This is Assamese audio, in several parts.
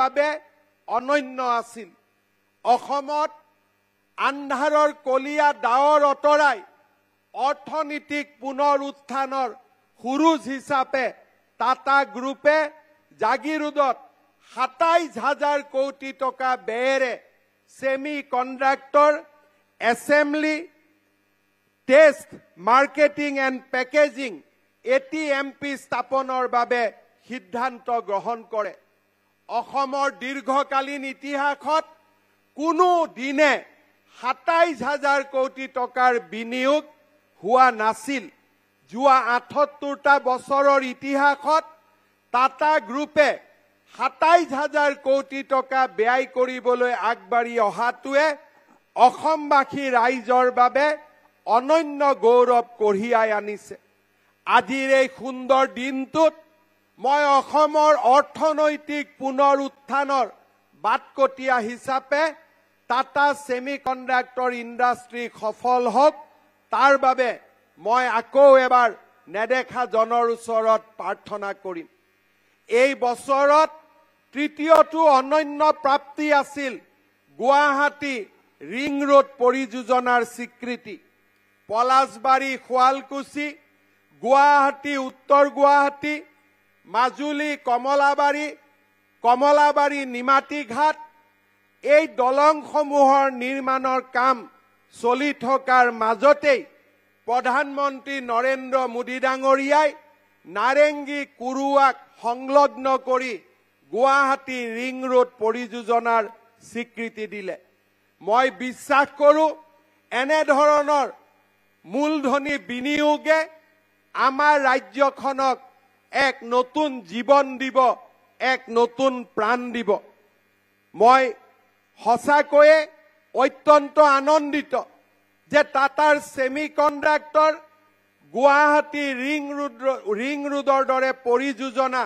বাবে অনন্য আছিল অসমত আন্ধাৰৰ কলিয়া ডাৱৰ অঁতৰাই অৰ্থনীতিক পুনৰ উত্থানৰ সুৰুজ হিচাপে টাটা গ্ৰুপে জাগিৰোডত সাতাইছ হাজাৰ কোটি টকা ব্যয়েৰে semiconductor assembly test marketing and packaging A T M P স্থাপনৰ বাবে সিদ্ধান্ত গ্ৰহণ কৰে অসমৰ দীৰ্ঘকালীন ইতিহাসত কোনো দিনে সাতাইশ হাজাৰ কোটি টকাৰ বিনিয়োগ হোৱা নাছিল যোৱা আঠসত্তৰটা বছৰৰ ইতিহাসত টাটা গ্ৰুপে সাতাইশ হাজাৰ কোটি টকা ব্যয় কৰিবলৈ আগবাঢ়ি অহাটোৱে অসমবাসী ৰাইজৰ বাবে অনন্য গৌৰৱ কঢ়িয়াই আনিছে আজিৰ এই সুন্দৰ দিনটোত মই অসমৰ অৰ্থনৈতিক পুনৰ উত্থানৰ বাটকটীয়া হিচাপে টাটা ছেমি কণ্ডাক্টৰ ইণ্ডাষ্ট্ৰী সফল হওক তাৰ বাবে মই আকৌ এবাৰ নেদেখা জনৰ ওচৰত প্ৰাৰ্থনা কৰিম এই বছৰত তৃতীয়টো অনন্য প্ৰাপ্তি আছিল গুৱাহাটী ৰিং ৰোড পৰিযোজনাৰ স্বীকৃতি পলাশবাৰী শুৱালকুছি গুৱাহাটী উত্তৰ গুৱাহাটী মাজুলী কমলাবাৰী কমলাবাৰী ঘাট এই দলংসমূহৰ নিৰ্মাণৰ কাম চলি থকাৰ মাজতেই প্ৰধানমন্ত্ৰী নৰেন্দ্ৰ মোদী ডাঙৰীয়াই নাৰেংগী কুৰুৱাক সংলগ্ন কৰি গুৱাহাটী ৰিং ৰোড পৰিযোজনাৰ স্বীকৃতি দিলে মই বিশ্বাস কৰোঁ এনেধৰণৰ মূলধনী বিনিয়োগে আমাৰ ৰাজ্যখনক এক নতুন জীৱন দিব এক নতুন প্ৰাণ দিব মই সঁচাকৈয়ে অত্যন্ত আনন্দিত যে টাটাৰ semiconductor Guwahati ring road ring ৰোডৰ দৰে পৰিযোজনা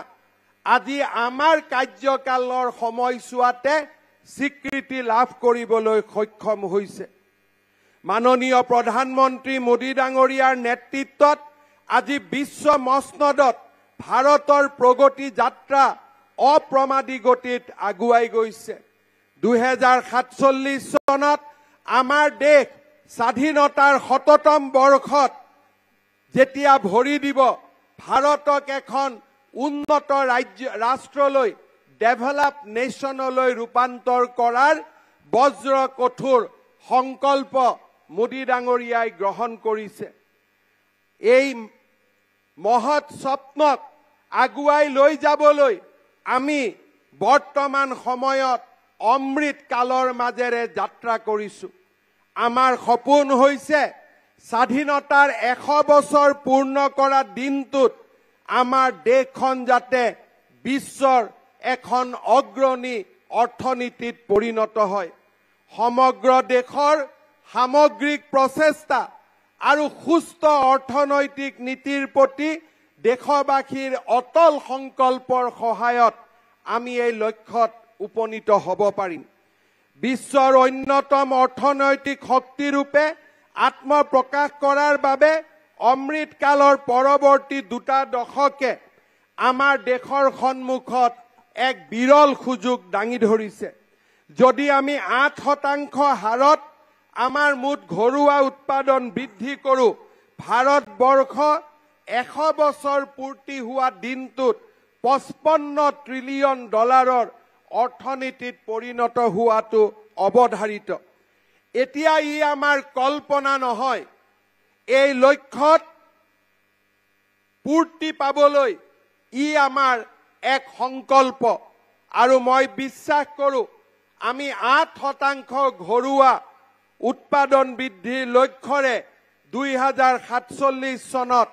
আজি আমাৰ কাৰ্যকালৰ সময়ছোৱাতে স্বীকৃতি লাভ কৰিবলৈ সক্ষম হৈছে মাননীয় প্ৰধানমন্ত্ৰী মোদী ডাঙৰীয়াৰ নেতৃত্বত আজি বিশ্ব মসনদত ভাৰতৰ প্ৰগতি যাত্ৰা অপ্ৰমাদী গতিত আগুৱাই গৈছে দুহেজাৰ সাতচল্লিছ চনত আমাৰ দেশ স্বাধীনতাৰ শততম বৰ্ষত যেতিয়া ভৰি দিব ভাৰতক এখন উন্নত ৰাজ্য ৰাষ্ট্ৰলৈ ডেভেলপ নেশ্যনলৈ ৰূপান্তৰ কৰাৰ বজ্ৰ কঠোৰ সংকল্প মোদী ডাঙৰীয়াই গ্ৰহণ কৰিছে এই মহৎ স্বপ্নক আগুৱাই লৈ যাবলৈ আমি বৰ্তমান সময়ত অমৃত কালৰ মাজেৰে যাত্ৰা কৰিছোঁ আমাৰ সপোন হৈছে স্বাধীনতাৰ এশ বছৰ পূৰ্ণ কৰা দিনটোত আমাৰ দেশখন যাতে বিশ্বৰ এখন অগ্ৰণী অৰ্থনীতিত পৰিণত হয় সমগ্ৰ দেশৰ সামগ্ৰিক প্ৰচেষ্টা আৰু সুস্থ অৰ্থনৈতিক নীতিৰ প্ৰতি দেশবাসীৰ অটল সংকল্পৰ সহায়ত আমি এই লক্ষ্যত উপনীত হ'ব পাৰিম বিশ্বৰ অন্যতম অৰ্থনৈতিক শক্তিৰূপে আত্মপ্ৰকাশ কৰাৰ বাবে অমৃত কালৰ পৰৱৰ্তী দুটা দশকে আমাৰ দেশৰ সন্মুখত এক বিৰল সুযোগ দাঙি ধৰিছে যদি আমি আঠ শতাংশ হাৰত আমাৰ মুঠ ঘৰুৱা উৎপাদন বৃদ্ধি কৰোঁ ভাৰতবৰ্ষ এশ বছৰ পূৰ্তি হোৱা দিনটোত পঁচপন্ন ট্ৰিলিয়ন ডলাৰৰ অৰ্থনীতিত পৰিণত হোৱাটো অৱধাৰিত এতিয়া ই আমাৰ কল্পনা নহয় এই লক্ষ্যত পূৰ্তি পাবলৈ ই আমাৰ এক সংকল্প আৰু মই বিশ্বাস কৰোঁ আমি আঠ শতাংশ ঘৰুৱা উৎপাদন বৃদ্ধিৰ লক্ষ্যৰে দুই হাজাৰ সাতচল্লিছ চনত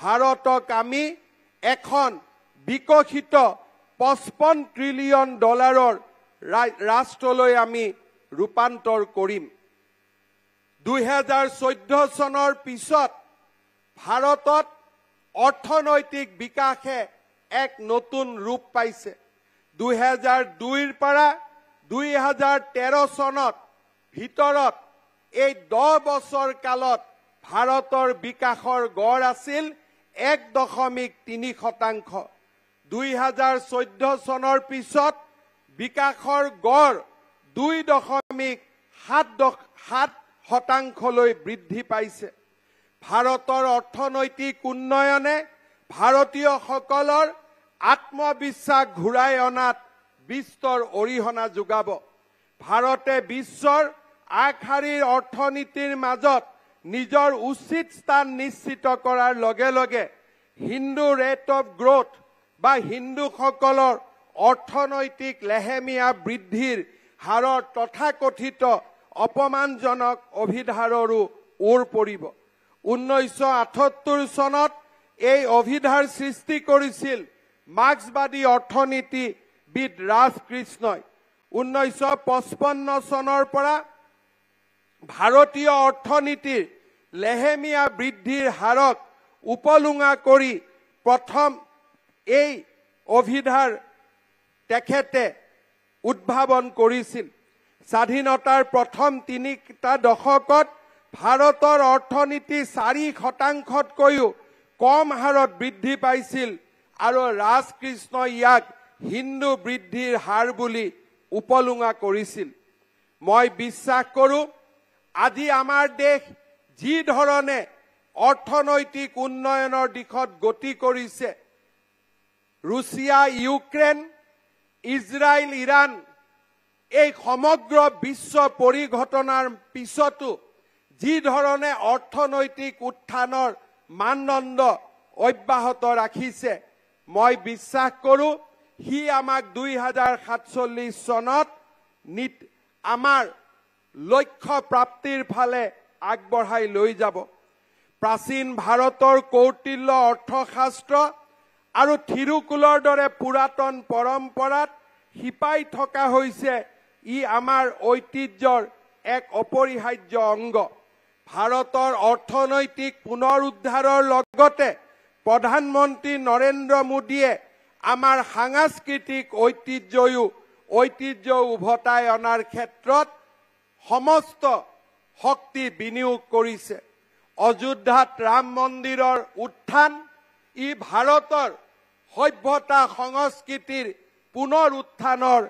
ভাৰতক আমি এখন বিকশিত পঁচপন্ন ট্ৰিলিয়ন ডলাৰৰ ৰাষ্ট্ৰলৈ আমি ৰূপান্তৰ কৰিম দুহেজাৰ চৈধ্য চনৰ পিছত ভাৰতত অৰ্থনৈতিক বিকাশে এক নতুন ৰূপ পাইছে দুহেজাৰ দুইৰ পৰা দুই হাজাৰ তেৰ চনত ভিতৰত এই দহ বছৰ কালত ভাৰতৰ বিকাশৰ গড় আছিল এক দশমিক তিনি শতাংশ দুই হাজাৰ চৈধ্য চনৰ পিছত বিকাশৰ গড় দুই দশমিক সাত সাত শতাংশলৈ বৃদ্ধি পাইছে ভাৰতৰ অৰ্থনৈতিক উন্নয়নে ভাৰতীয়সকলৰ আত্মবিশ্বাস ঘূৰাই অনাত বিশ্বৰ অৰিহণা যোগাব ভাৰতে বিশ্বৰ আগশাৰীৰ অৰ্থনীতিৰ মাজত নিজৰ উচিত স্থান নিশ্চিত কৰাৰ লগে লগে হিন্দু ৰেট অৱ গ্ৰথ বা হিন্দুসকলৰ অৰ্থনৈতিক লেহেমীয়া বৃদ্ধিৰ হাৰৰ তথাকথিত অপমানজনক অভিধাৰৰো ওৰ পৰিব ঊনৈছশ আঠসত্তৰ চনত এই অভিধাৰ সৃষ্টি কৰিছিল মাৰ্ক্সবাদী অৰ্থনীতিবিদ ৰাজকৃষ্ণই ঊনৈছশ পঁচপন্ন চনৰ পৰা ভাৰতীয় অৰ্থনীতিৰ লেহেমীয়া বৃদ্ধিৰ হাৰক উপলুঙা কৰি প্ৰথম এই অভিধাৰ তেখেতে উদ্ভাৱন কৰিছিল স্বাধীনতাৰ প্ৰথম তিনিটা দশকত ভাৰতৰ অৰ্থনীতি চাৰি শতাংশতকৈও কম হাৰত বৃদ্ধি পাইছিল আৰু ৰাজকৃষ্ণই ইয়াক হিন্দু বৃদ্ধিৰ হাৰ বুলি উপলুঙা কৰিছিল মই বিশ্বাস কৰোঁ আজি আমাৰ দেশ যি ধৰণে অৰ্থনৈতিক উন্নয়নৰ দিশত গতি কৰিছে ৰুছিয়া ইউক্ৰেইন ইজৰাইল ইৰাণ এই সমগ্ৰ বিশ্ব পৰিঘটনাৰ পিছতো যি ধৰণে অৰ্থনৈতিক উত্থানৰ মানদণ্ড অব্যাহত ৰাখিছে মই বিশ্বাস কৰোঁ সি আমাক দুই হাজাৰ সাতচল্লিছ চনত আমাৰ লক্ষ্য প্ৰাপ্তিৰ ফালে আগবঢ়াই লৈ যাব প্ৰাচীন ভাৰতৰ কৌটিল্য অৰ্থশাস্ত্ৰ আৰু থিৰুকুলৰ দৰে পুৰাতন পৰম্পৰাত শিপাই থকা হৈছে ই আমাৰ ঐতিহ্যৰ এক অপৰিহাৰ্য অংগ ভাৰতৰ অৰ্থনৈতিক পুনৰ উদ্ধাৰৰ লগতে প্ৰধানমন্ত্ৰী নৰেন্দ্ৰ মোদীয়ে আমাৰ সাংস্কৃতিক ঐতিহ্যও ঐতিহ্য উভতাই অনাৰ ক্ষেত্ৰত সমস্ত শক্তি বিনিয়োগ কৰিছে অযোধ্যাত ৰাম মন্দিৰৰ উত্থান ই ভাৰতৰ সভ্যতা সংস্কৃতিৰ পুনৰ উত্থানৰ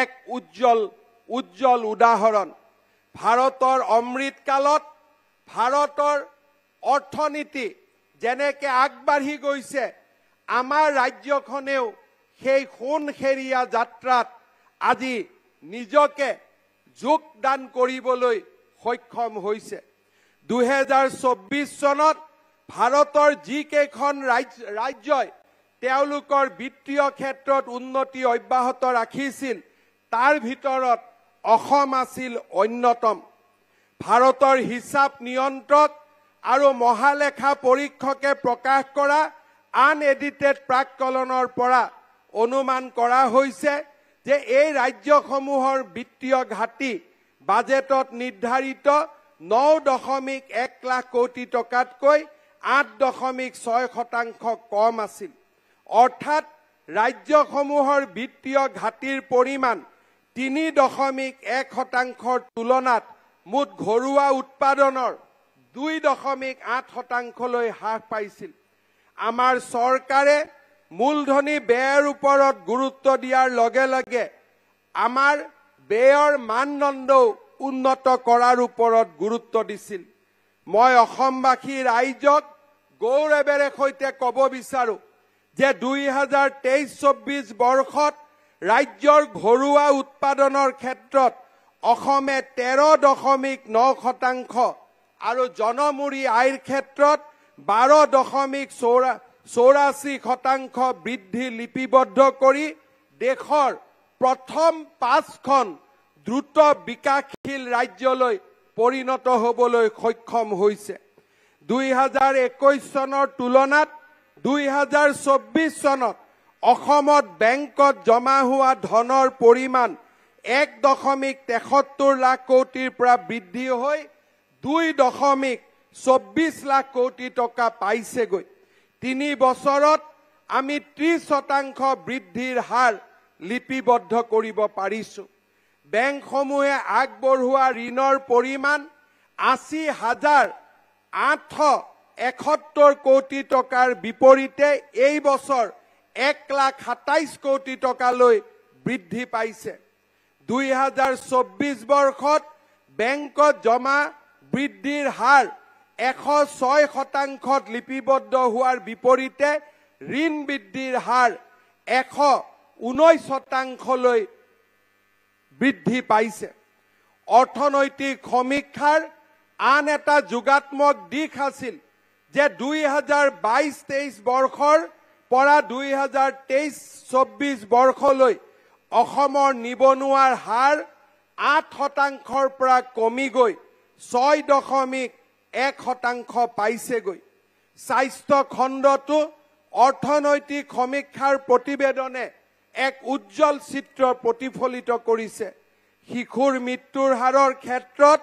এক উজ্জ্বল উজ্জ্বল উদাহৰণ ভাৰতৰ অমৃত কালত ভাৰতৰ অৰ্থনীতি যেনেকে আগবাঢ়ি গৈছে আমাৰ ৰাজ্যখনেও সেই সোণসেৰীয়া যাত্ৰাত আজি নিজকে যোগদান কৰিবলৈ সক্ষম হৈছে দুহেজাৰ চৌব্বিছ চনত ভাৰতৰ যিকেইখন ৰাজ্যই তেওঁলোকৰ বিত্তীয় ক্ষেত্ৰত উন্নতি অব্যাহত ৰাখিছিল তাৰ ভিতৰত অসম আছিল অন্যতম ভাৰতৰ হিচাপ নিয়ন্ত্ৰক আৰু মহালেখা পৰীক্ষকে প্ৰকাশ কৰা আন এডিটেড প্ৰাককলনৰ পৰা অনুমান কৰা হৈছে যে এই ৰাজ্যসমূহৰ বিত্তীয় ঘাটি বাজেটত নিৰ্ধাৰিত ন দশমিক এক লাখ কোটি টকাতকৈ আঠ দশমিক ছয় শতাংশ কম আছিল অৰ্থাৎ ৰাজ্যসমূহৰ বিত্তীয় ঘাটিৰ পৰিমাণ তিনি দশমিক এক শতাংশৰ তুলনাত মুঠ ঘৰুৱা উৎপাদনৰ দুই দশমিক আঠ শতাংশলৈ হ্ৰাস পাইছিল আমাৰ চৰকাৰে মূলধনী ব্যয়েৰ ওপৰত গুৰুত্ব দিয়াৰ লগে লগে আমাৰ ব্যয়েৰ মানদণ্ড উন্নত কৰাৰ ওপৰত গুৰুত্ব দিছিল মই অসমবাসী ৰাইজক গৌৰৱেৰে সৈতে কব বিচাৰো যে দুই হাজাৰ তেইছ চৌব্বিছ বৰ্ষত ৰাজ্যৰ ঘৰুৱা উৎপাদনৰ ক্ষেত্ৰত অসমে তেৰ দশমিক ন শতাংশ আৰু জনমুৰি আইৰ ক্ষেত্ৰত বাৰ দশমিক চৌৰা চৌৰাশী শতাংশ বৃদ্ধি লিপিবদ্ধ কৰি দেশৰ প্ৰথম পাঁচখন দ্ৰুত বিকাশশীল ৰাজ্যলৈ পৰিণত হ'বলৈ সক্ষম হৈছে দুই হাজাৰ একৈশ চনৰ তুলনাত দুই হাজাৰ চৌব্বিছ চনত অসমত বেংকত জমা হোৱা ধনৰ পৰিমাণ এক দশমিক তেসত্তৰ লাখ কোটিৰ পৰা বৃদ্ধি হৈ দুই দশমিক চৌব্বিছ লাখ কোটি টকা পাইছেগৈ তিনি বছৰত আমি ত্ৰিশ শতাংশ বৃদ্ধিৰ হাৰ লিপিবদ্ধ কৰিব পাৰিছোঁ বেংকসমূহে আগবঢ়োৱা ঋণৰ পৰিমাণ আশী হাজাৰ আঠশ এসত্তৰ কোটি টকাৰ বিপৰীতে এই বছৰ এক লাখ সাতাইছ কোটি টকালৈ বৃদ্ধি পাইছে দুই হাজাৰ চৌব্বিছ বৰ্ষত বেংকত জমা বৃদ্ধিৰ হাৰ এশ ছয় শতাংশত লিপিবদ্ধ হোৱাৰ বিপৰীতে ঋণ বৃদ্ধিৰ হাৰ এশ ঊনৈশ শতাংশলৈ বৃদ্ধি পাইছে অৰ্থনৈতিক সমীক্ষাৰ আন এটা যোগাত্মক দিশ আছিল যে দুই হাজাৰ বাইছ তেইছ বৰ্ষৰ পৰা দুই হাজাৰ তেইছ চৌব্বিছ বৰ্ষলৈ অসমৰ নিবনুৱাৰ হাৰ আঠ শতাংশৰ পৰা কমি গৈ ছয় দশমিক এক শতাংশ পাইছেগৈ স্বাস্থ্য খণ্ডটো অৰ্থনৈতিক সমীক্ষাৰ প্ৰতিবেদনে এক উজ্জ্বল চিত্ৰ প্ৰতিফলিত কৰিছে শিশুৰ মৃত্যুৰ হাৰৰ ক্ষেত্ৰত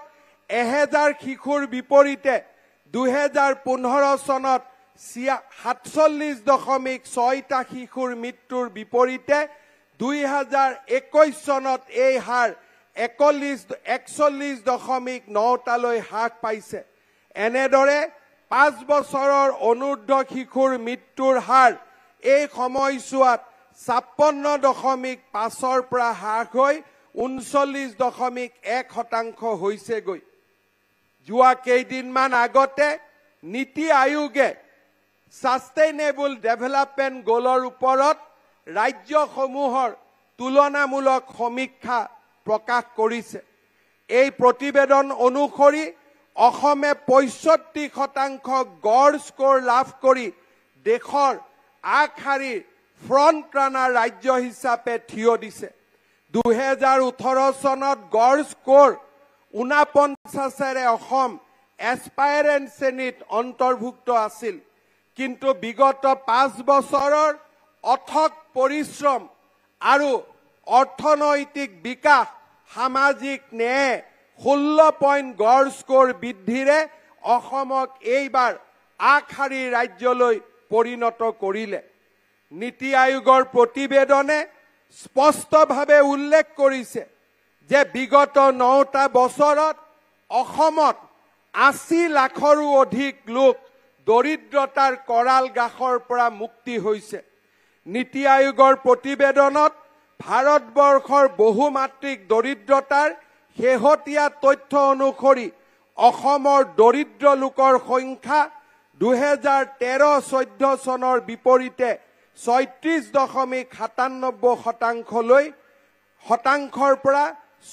এহেজাৰ শিশুৰ বিপৰীতে দুহেজাৰ পোন্ধৰ চনত সাতচল্লিছ দশমিক ছয়টা শিশুৰ মৃত্যুৰ বিপৰীতে দুই হাজাৰ একৈছ চনত এই হাৰ একচল্লিছ দশমিক নটালৈ হ্ৰাস পাইছে এনেদৰে পাঁচ বছৰৰ অনুৰ্ধ শিশুৰ মৃত্যুৰ হাৰ এই সময়ছোৱাত ছাপন্ন দশমিক পাঁচৰ পৰা হ্ৰাস হৈ ঊনচল্লিছ দশমিক এক শতাংশ হৈছেগৈ যোৱা কেইদিনমান আগতে নীতি আয়োগে ছাষ্টেইনেবল ডেভেলপমেণ্ট গ'লৰ ওপৰত ৰাজ্যসমূহৰ তুলনামূলক সমীক্ষা প্ৰকাশ কৰিছে এই প্ৰতিবেদন অনুসৰি অসমে পঁয়ষষ্ঠি শতাংশ গড় স্কোৰ লাভ কৰি দেশৰ আগশাৰীৰ ফ্ৰণ্ট ৰাণাৰ ৰাজ্য হিচাপে থিয় দিছে দুহেজাৰ ওঠৰ চনত গড় স্কোৰ ঊনপঞ্চাছেৰে অসম এছপাইৰেণ্ট শ্ৰেণীত অন্তৰ্ভুক্ত আছিল কিন্তু বিগত পাঁচ বছৰৰ অথক পৰিশ্ৰম আৰু অৰ্থনৈতিক বিকাশ সামাজিক ন্যায় ষোল্ল পইণ্ট গড় স্কোৰ বৃদ্ধিৰে অসমক এইবাৰ আগশাৰী ৰাজ্যলৈ পৰিণত কৰিলে নীতি আয়োগৰ প্ৰতিবেদনে স্পষ্টভাৱে উল্লেখ কৰিছে যে বিগত নটা বছৰত অসমত আশী লাখৰো অধিক লোক দৰিদ্ৰতাৰ কৰাল গ্ৰাসৰ পৰা মুক্তি হৈছে নীতি আয়োগৰ প্ৰতিবেদনত ভাৰতবৰ্ষৰ বহুমাত্ৰিক দৰিদ্ৰতাৰ শেহতীয়া তথ্য অনুসৰি অসমৰ দৰিদ্ৰ লোকৰ সংখ্যা দুহেজাৰ তেৰ চৈধ্য চনৰ বিপৰীতে ছয়ত্ৰিশ দশমিক সাতান্নব্বৈ শতাংশলৈ শতাংশৰ পৰা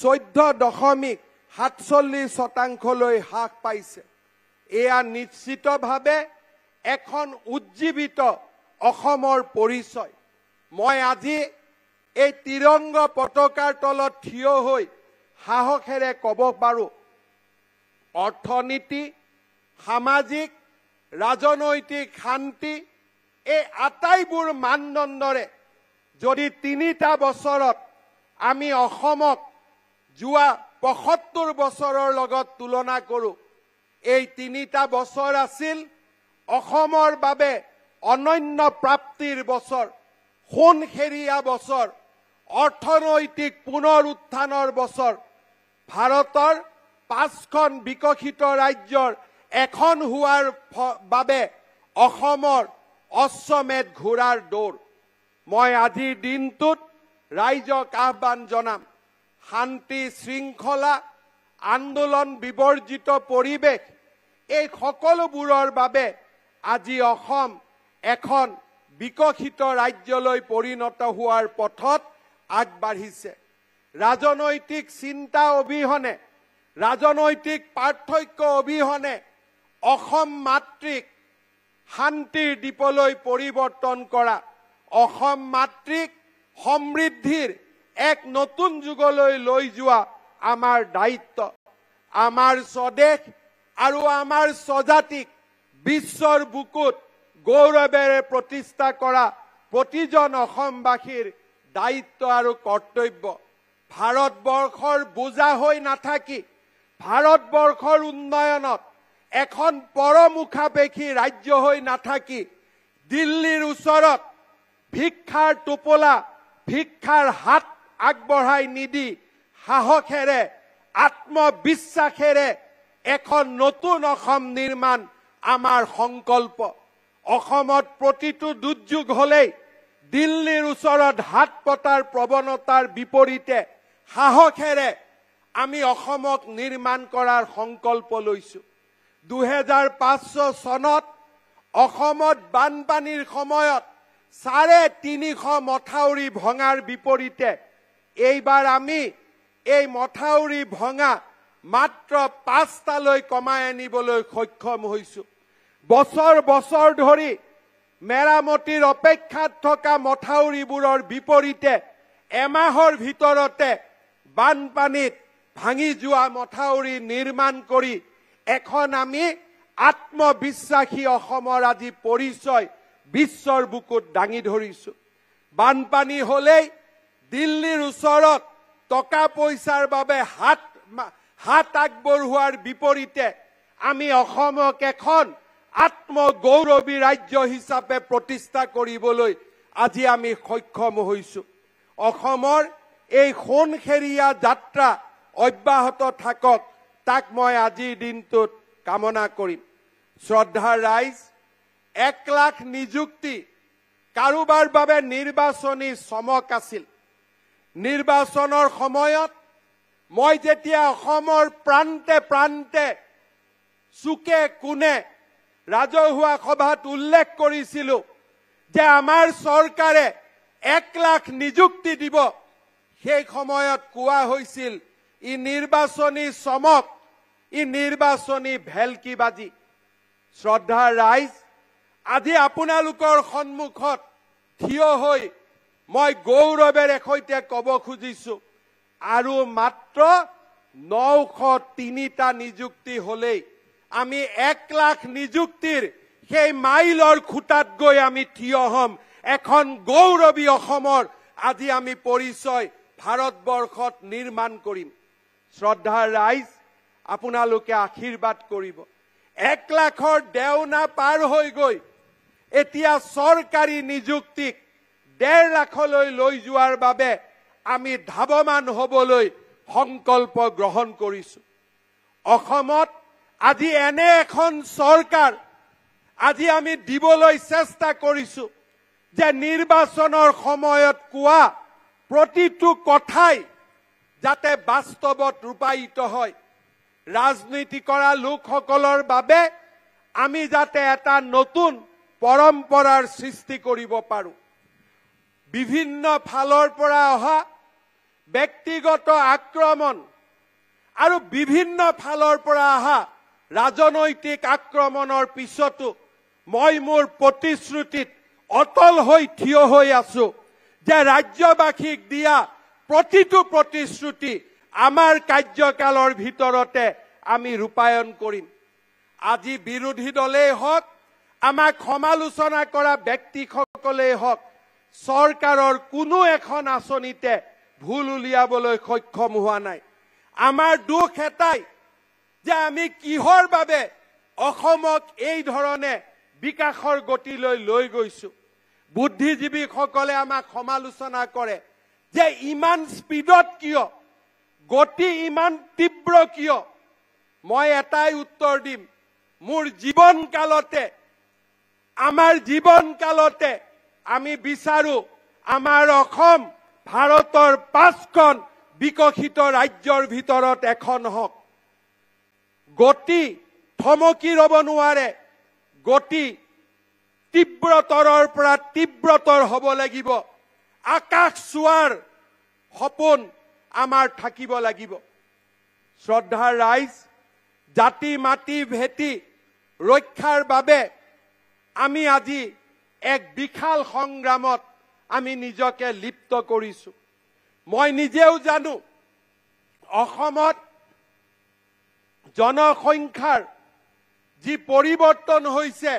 চৈধ্য দশমিক সাতচল্লিছ শতাংশলৈ হ্ৰাস পাইছে এয়া নিশ্চিতভাৱে এখন উজ্জীৱিত অসমৰ পৰিচয় মই আজি এই তিৰংগ পতাকাৰ তলত থিয় হৈ সাহসেৰে ক'ব পাৰোঁ অৰ্থনীতি সামাজিক ৰাজনৈতিক শান্তি এই আটাইবোৰ মানদণ্ডৰে যদি তিনিটা বছৰত আমি অসমক যোৱা পঁয়সত্তৰ বছৰৰ লগত তুলনা কৰোঁ এই তিনিটা বছৰ আছিল অসমৰ বাবে অনন্য প্ৰাপ্তিৰ বছৰ সোণসেৰীয়া বছৰ অৰ্থনৈতিক পুনৰ উত্থানৰ বছৰ ভাৰতৰ পাঁচখন বিকশিত ৰাজ্যৰ এখন হোৱাৰ বাবে অসমৰ অশ্বমেধ ঘোঁৰাৰ দৌৰ মই আজিৰ দিনটোত ৰাইজক আহ্বান জনাম শান্তি শৃংখলা আন্দোলন বিবৰ্জিত পৰিৱেশ এই সকলোবোৰৰ বাবে আজি অসম এখন বিকশিত ৰাজ্যলৈ পৰিণত হোৱাৰ পথত আগবাঢ়িছে ৰাজনৈতিক চিন্তা অবিহনে ৰাজনৈতিক পাৰ্থক্য অবিহনে অসম মাতৃক শান্তিৰ দ্বীপলৈ পৰিৱৰ্তন কৰা অসম মাতৃক সমৃদ্ধিৰ এক নতুন যুগলৈ লৈ যোৱা আমাৰ দায়িত্ব আমাৰ স্বদেশ আৰু আমাৰ স্বজাতিক বিশ্বৰ বুকুত গৌৰৱেৰে প্ৰতিষ্ঠা কৰা প্ৰতিজন অসমবাসীৰ দায়িত্ব আৰু কৰ্তব্য ভাৰতবৰ্ষৰ বোজা হৈ নাথাকি ভাৰতবৰ্ষৰ উন্নয়নত এখন পৰমুখাপেক্ষী ৰাজ্য হৈ নাথাকি দিল্লীৰ ওচৰত ভিক্ষাৰ টোপোলা ভিক্ষাৰ হাত আগবঢ়াই নিদি সাহসেৰে আত্মবিশ্বাসেৰে এখন নতুন অসম নিৰ্মাণ আমাৰ সংকল্প অসমত প্ৰতিটো দুৰ্যোগ হলেই দিল্লীৰ ওচৰত হাত পতাৰ প্ৰৱণতাৰ বিপৰীতে সাহসেৰে আমি অসমক নিৰ্মাণ কৰাৰ সংকল্প লৈছোঁ দুহেজাৰ পাঁচশ চনত অসমত বানপানীৰ সময়ত চাৰে তিনিশ মথাউৰি ভঙাৰ বিপৰীতে এইবাৰ আমি এই মথাউৰি ভঙা মাত্ৰ পাঁচটালৈ কমাই আনিবলৈ সক্ষম হৈছোঁ বছৰ বছৰ ধৰি মেৰামতিৰ অপেক্ষাত থকা মথাউৰিবোৰৰ বিপৰীতে এমাহৰ ভিতৰতে বানপানীত ভাঙি যোৱা মথাউৰি নিৰ্মাণ কৰি এখন আমি আত্মবিশ্বাসী অসমৰ আজি পৰিচয় বিশ্বৰ বুকুত দাঙি ধৰিছো বানপানী হ'লেই দিল্লীৰ ওচৰত টকা পইচাৰ বাবে হাত হাত আগবঢ়োৱাৰ বিপৰীতে আমি অসমক এখন আত্মগৌৰৱী ৰাজ্য হিচাপে প্ৰতিষ্ঠা কৰিবলৈ আজি আমি সক্ষম হৈছো অসমৰ এই সোণসেৰিয়া যাত্ৰা অব্যাহত থাকক তাক মই আজিৰ দিনটোত কামনা কৰিম শ্ৰদ্ধা ৰাইজ এক লাখ নিযুক্তি কাৰোবাৰ বাবে নিৰ্বাচনী চমক আছিল নিৰ্বাচনৰ সময়ত মই যেতিয়া অসমৰ প্ৰান্তে প্ৰান্তে চুকে কোনে ৰাজহুৱা সভাত উল্লেখ কৰিছিলো যে আমাৰ চৰকাৰে এক লাখ নিযুক্তি দিব সেই সময়ত কোৱা হৈছিল ই নিৰ্বাচনী চমক ই নিৰ্বাচনী ভেলকি বাজি শ্ৰদ্ধাৰ ৰাইজ আজি আপোনালোকৰ সন্মুখত থিয় হৈ মই গৌৰৱেৰে সৈতে ক'ব খুজিছো আৰু মাত্ৰ নশ তিনিটা নিযুক্তি হলেই আমি এক লাখ নিযুক্তিৰ সেই মাইলৰ খুটাত গৈ আমি থিয় হ'ম এখন গৌৰৱী অসমৰ আজি আমি পৰিচয় ভাৰতবৰ্ষত নিৰ্মাণ কৰিম শ্ৰদ্ধা ৰাইজ আপোনালোকে আশীৰ্বাদ কৰিব এক লাখৰ দেওনা পাৰ হৈ গৈ এতিয়া চৰকাৰী নিযুক্তিক ডেৰ লাখলৈ লৈ যোৱাৰ বাবে আমি ধাৱমান হবলৈ সংকল্প গ্ৰহণ কৰিছো অসমত আজি এনে এখন চৰকাৰ আজি আমি দিবলৈ চেষ্টা কৰিছো যে নিৰ্বাচনৰ সময়ত কোৱা প্ৰতিটো কথাই যাতে বাস্তৱত ৰূপায়িত হয় ৰাজনীতি কৰা লোকসকলৰ বাবে আমি যাতে এটা নতুন পৰম্পৰাৰ সৃষ্টি কৰিব পাৰোঁ বিভিন্ন ফালৰ পৰা অহা ব্যক্তিগত আক্ৰমণ আৰু বিভিন্ন ফালৰ পৰা অহা ৰাজনৈতিক আক্ৰমণৰ পিছতো মই মোৰ প্ৰতিশ্ৰুতিত অটল হৈ থিয় হৈ আছোঁ যে ৰাজ্যবাসীক দিয়া প্ৰতিটো প্ৰতিশ্ৰুতি আমাৰ কাৰ্যকালৰ ভিতৰতে আমি ৰূপায়ণ কৰিম আজি বিৰোধী দলেই হওক আমাক সমালোচনা কৰা ব্যক্তিসকলেই হওক চৰকাৰৰ কোনো এখন আঁচনিতে ভুল উলিয়াবলৈ সক্ষম হোৱা নাই আমাৰ দুখ এটাই যে আমি কিহৰ বাবে অসমক এই ধৰণে বিকাশৰ গতিলৈ লৈ গৈছোঁ বুদ্ধিজীৱীসকলে আমাক সমালোচনা কৰে যে ইমান স্পীডত কিয় গতি ইমান তীব্ৰ কিয় মই এটাই উত্তৰ দিম মোৰ জীৱনকালতে আমাৰ জীৱনকালতে আমি বিচাৰোঁ আমাৰ অসম ভাৰতৰ পাঁচখন বিকশিত ৰাজ্যৰ ভিতৰত এখন হওক গতি থমকি ৰ'ব নোৱাৰে গতি তীব্ৰতৰৰ পৰা তীব্ৰতৰ হ'ব লাগিব আকাশ চোৱাৰ সপোন আমাৰ থাকিব লাগিব শ্ৰদ্ধাৰ ৰাইজ জাতি মাটি ভেটি ৰক্ষাৰ বাবে আমি আজি এক বিশাল সংগ্ৰামত আমি নিজকে লিপ্ত কৰিছোঁ মই নিজেও জানো অসমত জনসংখ্যাৰ যি পৰিৱৰ্তন হৈছে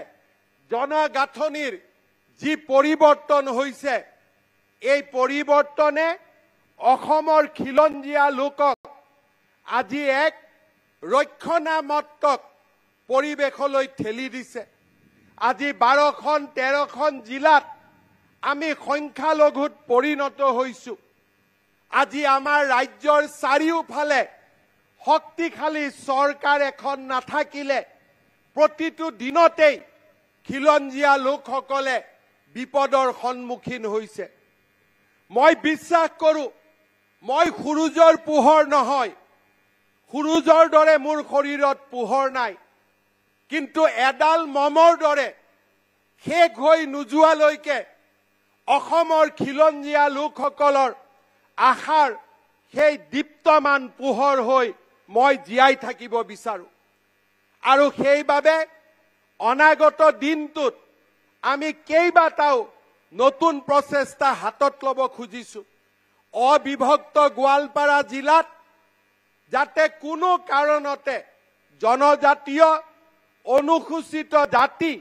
জনগাঁথনিৰ যি পৰিৱৰ্তন হৈছে এই পৰিৱৰ্তনে অসমৰ খিলঞ্জীয়া লোকক আজি এক ৰক্ষণামত্বক পৰিৱেশলৈ ঠেলি দিছে আজি বাৰখন তেৰখন জিলাত আমি সংখ্যালঘুত পৰিণত হৈছোঁ আজি আমাৰ ৰাজ্যৰ চাৰিওফালে শক্তিশালী চৰকাৰ এখন নাথাকিলে প্ৰতিটো দিনতেই খিলঞ্জীয়া লোকসকলে বিপদৰ সন্মুখীন হৈছে মই বিশ্বাস কৰোঁ মই সুৰুজৰ পোহৰ নহয় সুৰুজৰ দৰে মোৰ শৰীৰত পোহৰ নাই কিন্তু এডাল মমৰ দৰে শেষ হৈ নোযোৱালৈকে অসমৰ খিলঞ্জীয়া লোকসকলৰ আশাৰ সেই দীপ্তমান পোহৰ হৈ মই জীয়াই থাকিব বিচাৰোঁ আৰু সেইবাবে অনাগত দিনটোত আমি কেইবাটাও নতুন প্ৰচেষ্টা হাতত ল'ব খুজিছোঁ অবিভক্ত গোৱালপাৰা জিলাত যাতে কোনো কাৰণতে জনজাতীয় অনুসূচিত জাতি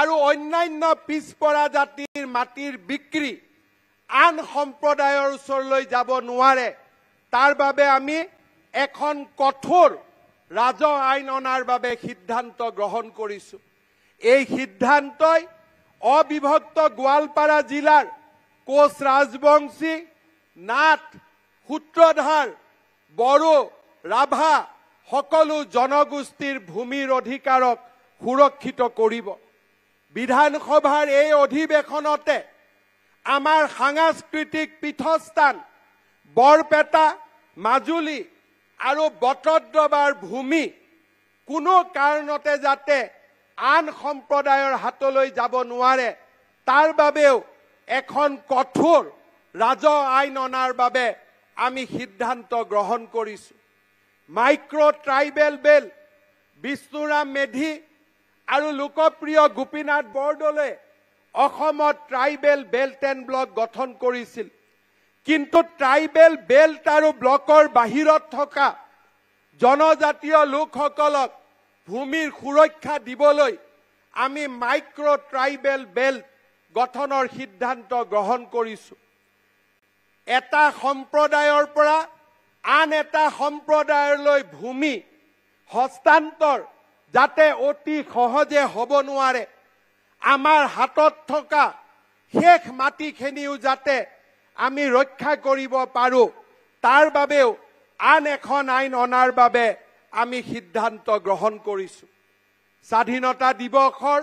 আৰু অন্যান্য পিছপৰা জাতিৰ মাটিৰ বিক্ৰী আন সম্প্ৰদায়ৰ ওচৰলৈ যাব নোৱাৰে তাৰ বাবে আমি এখন কঠোৰ ৰাজহ আইন অনাৰ বাবে সিদ্ধান্ত গ্ৰহণ কৰিছোঁ এই সিদ্ধান্তই অবিভক্ত গোৱালপাৰা জিলাৰ কোচ ৰাজবংশী নাথ সূত্ৰধাৰ বড়ো ৰাভা সকলো জনগোষ্ঠীৰ ভূমিৰ অধিকাৰক সুৰক্ষিত কৰিব বিধানসভাৰ এই অধিৱেশনতে আমাৰ সাংস্কৃতিক পীঠস্থান বৰপেটা মাজুলী আৰু বটদ্ৰবাৰ ভূমি কোনো কাৰণতে যাতে আন সম্প্ৰদায়ৰ হাতলৈ যাব নোৱাৰে তাৰ বাবেও এখন কঠোৰ ৰাজহ আইন অনাৰ বাবে আমি সিদ্ধান্ত গ্ৰহণ কৰিছোঁ মাইক্ৰ' ট্ৰাইবেল বেল বিষ্ণুৰাম মেধি আৰু লোকপ্ৰিয় গোপীনাথ বৰদলৈ অসমত ট্ৰাইবেল বেল্ট এণ্ড ব্লক গঠন কৰিছিল কিন্তু ট্ৰাইবেল বেল্ট আৰু ব্লকৰ বাহিৰত থকা জনজাতীয় লোকসকলক ভূমিৰ সুৰক্ষা দিবলৈ আমি মাইক্ৰ ট্ৰাইবেল বেল্ট গঠনৰ সিদ্ধান্ত গ্ৰহণ কৰিছো এটা সম্প্ৰদায়ৰ পৰা আন এটা সম্প্ৰদায়লৈ ভূমি হস্তান্তৰ যাতে অতি সহজে হ'ব নোৱাৰে আমাৰ হাতত থকা শেষ মাটিখিনিও যাতে আমি ৰক্ষা কৰিব পাৰোঁ তাৰ বাবেও আন এখন আইন অনাৰ বাবে আমি সিদ্ধান্ত গ্ৰহণ কৰিছো স্বাধীনতা দিৱসৰ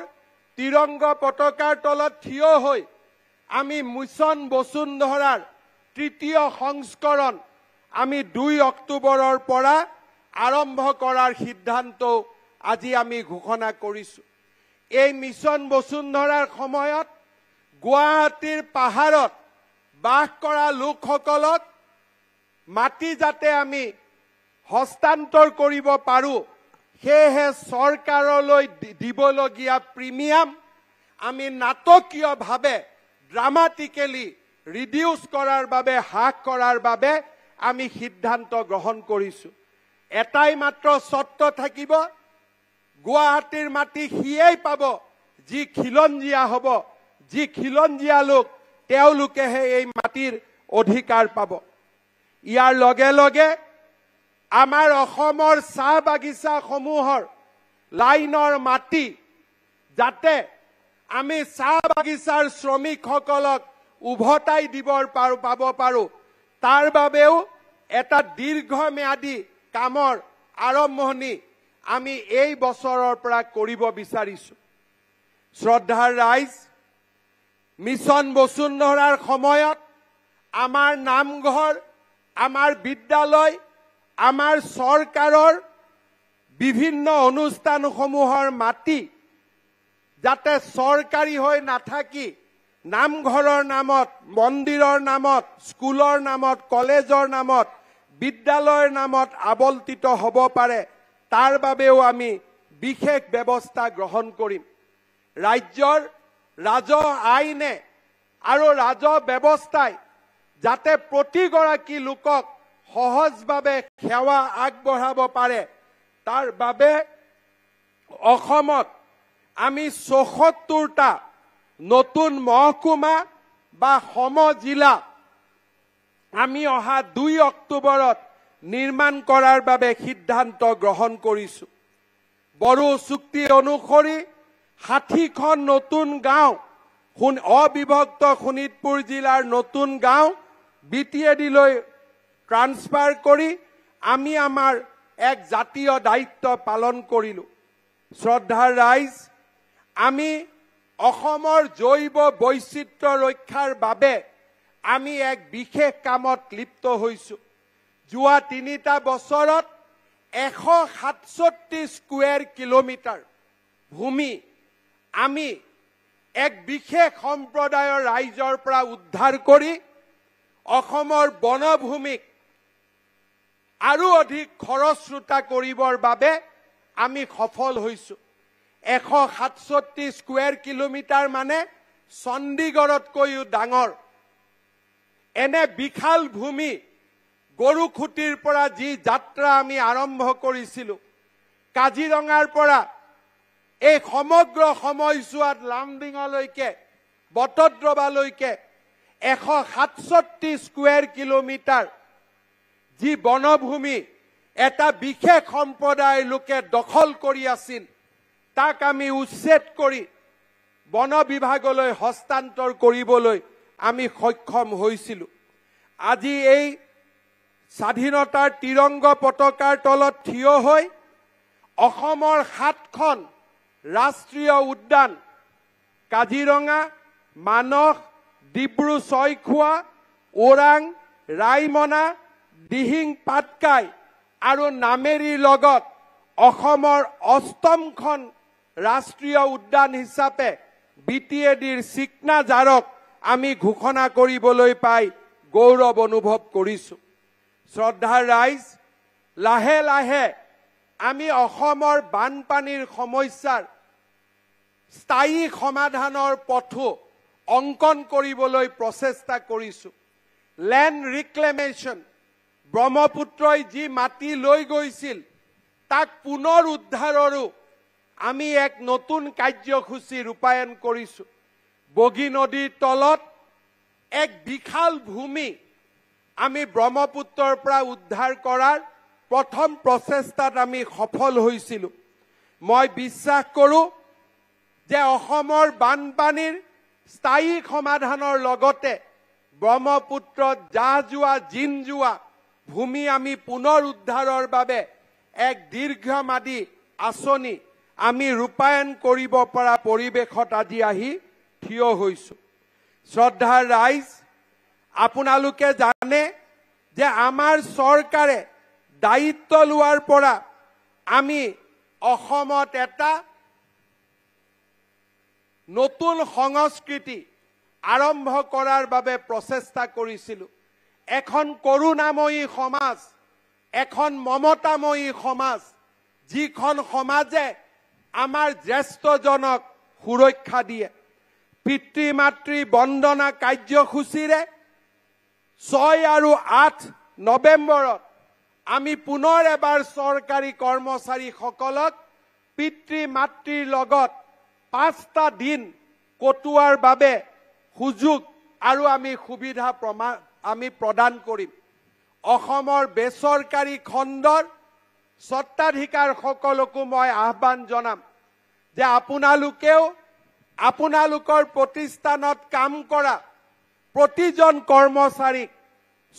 তিৰংগ পতাকাৰ তলত থিয় হৈ আমি মুছন বসুন্ধৰাৰ তৃতীয় সংস্কৰণ আমি দুই অক্টোবৰৰ পৰা আৰম্ভ কৰাৰ সিদ্ধান্তও আজি আমি ঘোষণা কৰিছো এই মিছন বসুন্ধৰাৰ সময়ত গুৱাহাটীৰ পাহাৰত বাস কৰা লোকসকলক মাটি যাতে আমি হস্তান্তৰ কৰিব পাৰোঁ সেয়েহে চৰকাৰলৈ দিবলগীয়া প্ৰিমিয়াম আমি নাটকীয়ভাৱে ড্ৰামাটিকেলি ৰিডিউচ কৰাৰ বাবে হ্ৰাস কৰাৰ বাবে আমি সিদ্ধান্ত গ্ৰহণ কৰিছোঁ এটাই মাত্ৰ স্বত্ব থাকিব গুৱাহাটীৰ মাটি সিয়েই পাব যি খিলঞ্জীয়া হ'ব যি খিলঞ্জীয়া লোক তেওঁলোকেহে এই মাটিৰ অধিকাৰ পাব ইয়াৰ লগে লগে আমাৰ অসমৰ চাহ বাগিচাসমূহৰ লাইনৰ মাটি যাতে আমি চাহ বাগিচাৰ শ্ৰমিকসকলক উভতাই দিব পাব পাৰোঁ তাৰ বাবেও এটা দীৰ্ঘম্যাদী কামৰ আৰম্ভণি আমি এই বছৰৰ পৰা কৰিব বিচাৰিছোঁ শ্ৰদ্ধাৰ ৰাইজ মিছন বসুন্ধৰাৰ সময়ত আমাৰ নামঘৰ আমাৰ বিদ্যালয় আমাৰ চৰকাৰৰ বিভিন্ন অনুষ্ঠানসমূহৰ মাটি যাতে চৰকাৰী হৈ নাথাকি নামঘৰৰ নামত মন্দিৰৰ নামত স্কুলৰ নামত কলেজৰ নামত বিদ্যালয়ৰ নামত আৱল্পিত হ'ব পাৰে তাৰ বাবেও আমি বিশেষ ব্যৱস্থা গ্ৰহণ কৰিম ৰাজ্যৰ ৰাজহ আইনে আৰু ৰাজহ ব্যৱস্থাই যাতে প্ৰতিগৰাকী লোকক সহজভাৱে সেৱা আগবঢ়াব পাৰে তাৰ বাবে অসমত আমি চৌসত্তৰটা নতুন মহকুমা বা সম জিলা আমি অহা দুই অক্টোবৰত নিৰ্মাণ কৰাৰ বাবে সিদ্ধান্ত গ্ৰহণ কৰিছোঁ বড়ো চুক্তি অনুসৰি ষাঠিখন নতুন গাঁও অবিভক্ত শোণিতপুৰ জিলাৰ নতুন গাঁও বি টি এ ডিলৈ ট্ৰান্সফাৰ কৰি আমি আমাৰ এক জাতীয় দায়িত্ব পালন কৰিলোঁ শ্ৰদ্ধাৰ ৰাইজ আমি অসমৰ জৈৱ বৈচিত্ৰ ৰক্ষাৰ বাবে আমি এক বিশেষ কামত লিপ্ত হৈছোঁ যোৱা তিনিটা বছৰত এশ সাতষষ্ঠি স্কুৱেৰ কিলোমিটাৰ ভূমি আমি এক বিশেষ সম্প্ৰদায়ৰ ৰাইজৰ পৰা উদ্ধাৰ কৰি অসমৰ বনভূমিক আৰু অধিক খৰস্ৰোতা কৰিবৰ বাবে আমি সফল হৈছোঁ এশ সাতষষ্ঠি স্কুৱেৰ কিলোমিটাৰ মানে চণ্ডীগড়তকৈও ডাঙৰ এনে বিশাল ভূমি গৰুখুটিৰ পৰা যি যাত্ৰা আমি আৰম্ভ কৰিছিলোঁ কাজিৰঙাৰ পৰা এই সমগ্ৰ সময়ছোৱাত লামডিঙলৈকে বটদ্ৰৱালৈকে এশ সাতষট্টি স্কুৱেৰ কিলোমিটাৰ যি বনভূমি এটা বিশেষ সম্প্ৰদায়ৰ লোকে দখল কৰি আছিল তাক আমি উচ্ছেদ কৰি বন বিভাগলৈ হস্তান্তৰ কৰিবলৈ আমি সক্ষম হৈছিলোঁ আজি এই স্বাধীনতাৰ তিৰংগ পতাকাৰ তলত থিয় হৈ অসমৰ সাতখন ৰাষ্ট্ৰীয় উদ্যান কাজিৰঙা মানস ডিব্ৰু ছয়খোৱা ওৰাং ৰাইমনা দিহিং পাটকাই আৰু নামেৰীৰ লগত অসমৰ অষ্টমখন ৰাষ্ট্ৰীয় উদ্যান হিচাপে বি টি এ ডিৰ চিকনাজাৰক আমি ঘোষণা কৰিবলৈ পাই গৌৰৱ অনুভৱ কৰিছোঁ শ্ৰদ্ধাৰ ৰাইজ লাহে লাহে আমি অসমৰ বানপানীৰ সমস্যাৰ স্থায়ী সমাধানৰ পথো অংকন কৰিবলৈ প্ৰচেষ্টা কৰিছো লেণ্ড ৰিক্লেমেশ্যন ব্ৰহ্মপুত্ৰই যি মাটি লৈ গৈছিল তাক পুনৰ উদ্ধাৰৰো আমি এক নতুন কাৰ্যসূচী ৰূপায়ণ কৰিছো বগী নদীৰ তলত এক বিশাল ভূমি আমি ব্ৰহ্মপুত্ৰৰ পৰা উদ্ধাৰ কৰাৰ প্ৰথম প্ৰচেষ্টাত আমি সফল হৈছিলোঁ মই বিশ্বাস কৰোঁ যে অসমৰ বানপানীৰ স্থায়ী সমাধানৰ লগতে ব্ৰহ্মপুত্ৰত জাহ যোৱা জিন যোৱা ভূমি আমি পুনৰ উদ্ধাৰৰ বাবে এক দীৰ্ঘমাদী আঁচনি আমি ৰূপায়ণ কৰিব পৰা পৰিৱেশত আজি আহি থিয় হৈছোঁ শ্ৰদ্ধাৰ ৰাইজ আপোনালোকে জানে যে আমাৰ চৰকাৰে দায়িত্ব লোৱাৰ পৰা আমি অসমত এটা নতুন সংস্কৃতি আৰম্ভ কৰাৰ বাবে প্ৰচেষ্টা কৰিছিলো এখন কৰুণাময়ী সমাজ এখন মমতাময়ী সমাজ যিখন সমাজে আমাৰ জ্যেষ্ঠজনক সুৰক্ষা দিয়ে পিতৃ মাতৃ বন্দনা কাৰ্যসূচীৰে ছয় আৰু আঠ নৱেম্বৰত আমি পুনৰ এবাৰ চৰকাৰী কৰ্মচাৰীসকলক পিতৃ মাতৃৰ লগত পাঁচটা দিন কটোৱাৰ বাবে সুযোগ আৰু আমি সুবিধা প্ৰমাণ আমি প্ৰদান কৰিম অসমৰ বেচৰকাৰী খণ্ডৰ স্বত্বাধিকাৰসকলকো মই আহ্বান জনাম যে আপোনালোকেও আপোনালোকৰ প্ৰতিষ্ঠানত কাম কৰা প্ৰতিজন কৰ্মচাৰীক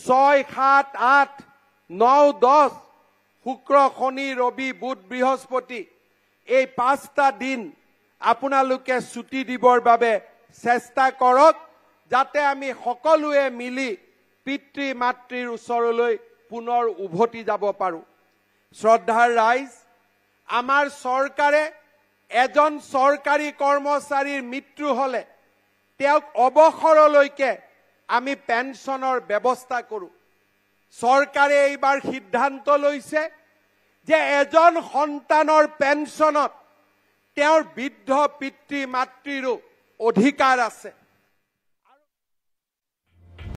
ছয় সাত আঠ ন দহ শুক্ৰ শনি ৰবি বুধ বৃহস্পতি এই পাঁচটা দিন আপোনালোকে ছুটি দিবৰ বাবে চেষ্টা কৰক যাতে আমি সকলোৱে মিলি পিতৃ মাতৃৰ ওচৰলৈ পুনৰ উভতি যাব পাৰোঁ শ্ৰদ্ধাৰ ৰাইজ আমাৰ চৰকাৰে এজন চৰকাৰী কৰ্মচাৰীৰ মৃত্যু হ'লে তেওঁক অৱসৰলৈকে আমি পেঞ্চনৰ ব্যৱস্থা কৰোঁ চৰকাৰে এইবাৰ সিদ্ধান্ত লৈছে যে এজন সন্তানৰ পেঞ্চনত তেওঁৰ বৃদ্ধ পিতৃ মাতৃৰো অধিকাৰ আছে